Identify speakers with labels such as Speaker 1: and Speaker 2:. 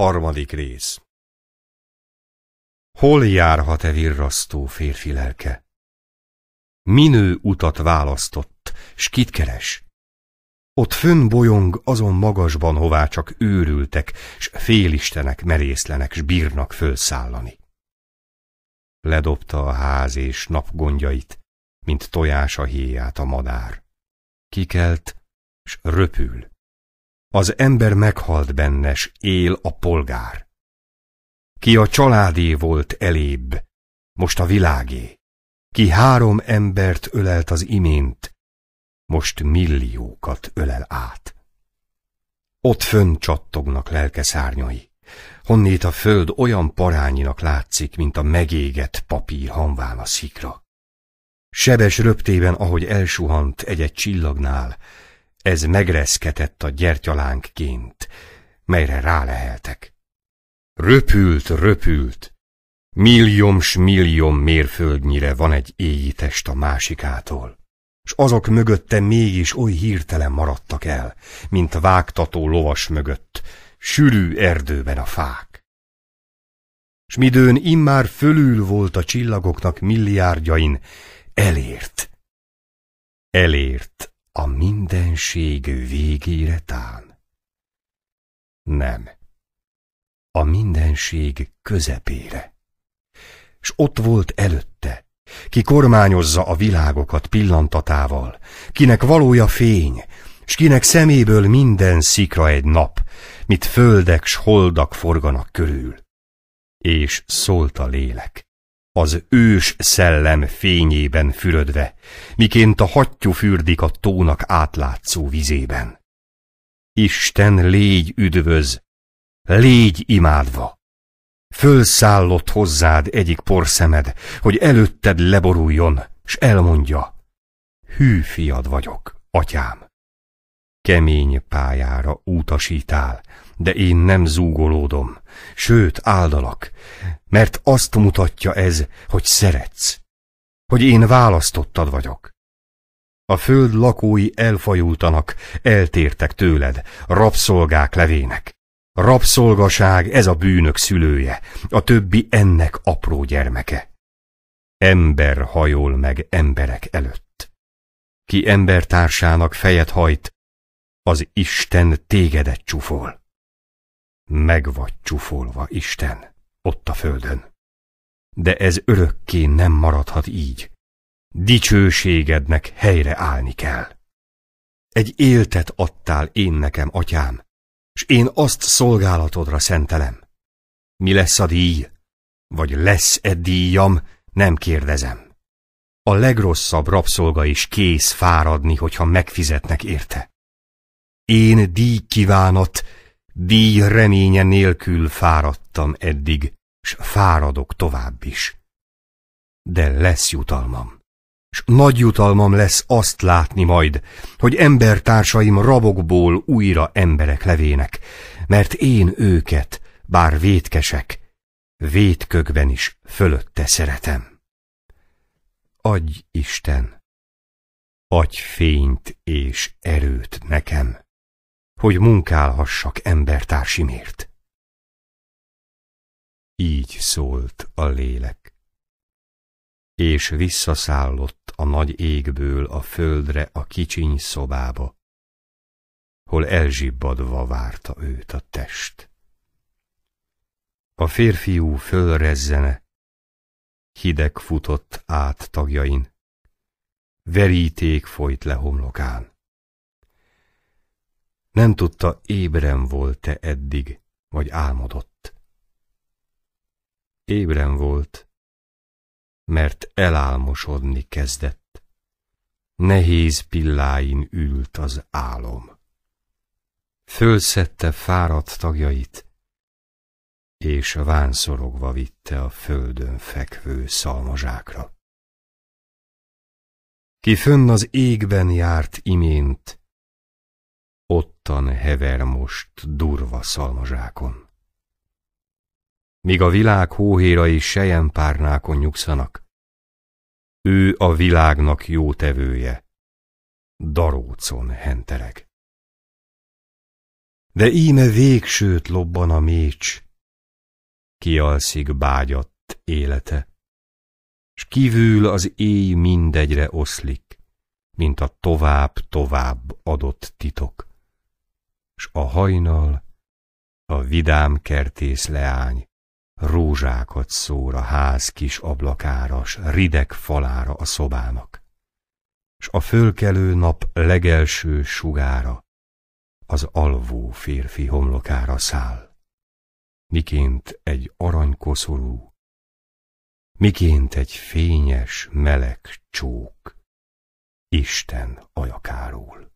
Speaker 1: Harmadik rész Hol járhat-e virrasztó férfi lelke? Minő utat választott, s kit keres? Ott fönn bolyong azon magasban, hová csak őrültek, s félistenek merészlenek, s bírnak fölszállani. Ledobta a ház és napgondjait, mint tojás a héját a madár. Kikelt, s röpül. Az ember meghalt bennes, él a polgár. Ki a családé volt elébb, most a világé. Ki három embert ölelt az imént, most milliókat ölel át. Ott fönn csattognak szárnyai. Honnét a föld olyan parányinak látszik, mint a megégett papír hanván a szikra. Sebes röptében, ahogy elsuhant egy-egy csillagnál, ez megreszketett a gyertyalánkként, melyre ráleheltek. Röpült, röpült. Milliom s mérföldnyire van egy éjítest test a másikától s azok mögötte mégis oly hirtelen maradtak el, mint vágtató lovas mögött, sűrű erdőben a fák. S midőn immár fölül volt a csillagoknak milliárdjain, elért. Elért a mindenség végére tán. Nem. A mindenség közepére. S ott volt előtte, ki kormányozza a világokat pillantatával, kinek valója fény, s kinek szeméből minden szikra egy nap, mit földek s holdak forganak körül. És szólt a lélek az ős szellem fényében fürödve, miként a hattyú fürdik a tónak átlátszó vizében. Isten légy üdvöz, légy imádva! Fölszállott hozzád egyik porszemed, hogy előtted leboruljon, s elmondja, hű fiad vagyok, atyám. Kemény pályára utasítál, de én nem zúgolódom, sőt áldalak, mert azt mutatja ez, hogy szeretsz, hogy én választottad vagyok. A föld lakói elfajultanak, eltértek tőled, rabszolgák levének. Rabszolgaság ez a bűnök szülője, a többi ennek apró gyermeke. Ember hajol meg emberek előtt. Ki embertársának fejet hajt, az Isten tégedet csufol. Meg vagy csufolva, Isten, ott a földön. De ez örökké nem maradhat így. Dicsőségednek helyre állni kell. Egy éltet adtál én nekem, atyám, s én azt szolgálatodra szentelem. Mi lesz a díj? Vagy lesz-e díjam? Nem kérdezem. A legrosszabb rabszolga is kész fáradni, hogyha megfizetnek érte. Én díj kívánat, díj reménye nélkül fáradtam eddig, s fáradok tovább is. De lesz jutalmam s nagy jutalmam lesz azt látni majd, hogy embertársaim rabokból újra emberek levének, mert én őket, bár vétkesek, vétkökben is fölötte szeretem. Adj Isten, adj fényt és erőt nekem! hogy munkálhassak embertársimért. Így szólt a lélek. És visszaszállott a nagy égből a földre a kicsiny szobába, hol elzsibbadva várta őt a test. A férfiú fölrezzene, hideg futott át tagjain, veríték folyt le homlokán. Nem tudta, ébren volt-e eddig, vagy álmodott. Ébren volt, mert elálmosodni kezdett. Nehéz pilláin ült az álom. Fölszette fáradt tagjait, és vánszorogva vitte a földön fekvő szalmazsákra. Ki fönn az égben járt imént, ottan hever most durva szalmazsákon. Míg a világ hóhérai sejempárnákon nyugszanak, ő a világnak jó tevője, darócon hentereg. De íme végsőt lobban a mécs, kialszik bágyadt élete, s kívül az éj mindegyre oszlik, mint a tovább-tovább adott titok a hajnal, a vidám kertész leány, rózsákat szór a ház kis ablakára, s rideg falára a szobának, s a fölkelő nap legelső sugára, az alvó férfi homlokára száll, miként egy aranykoszorú, miként egy fényes, meleg csók, Isten ajakáról.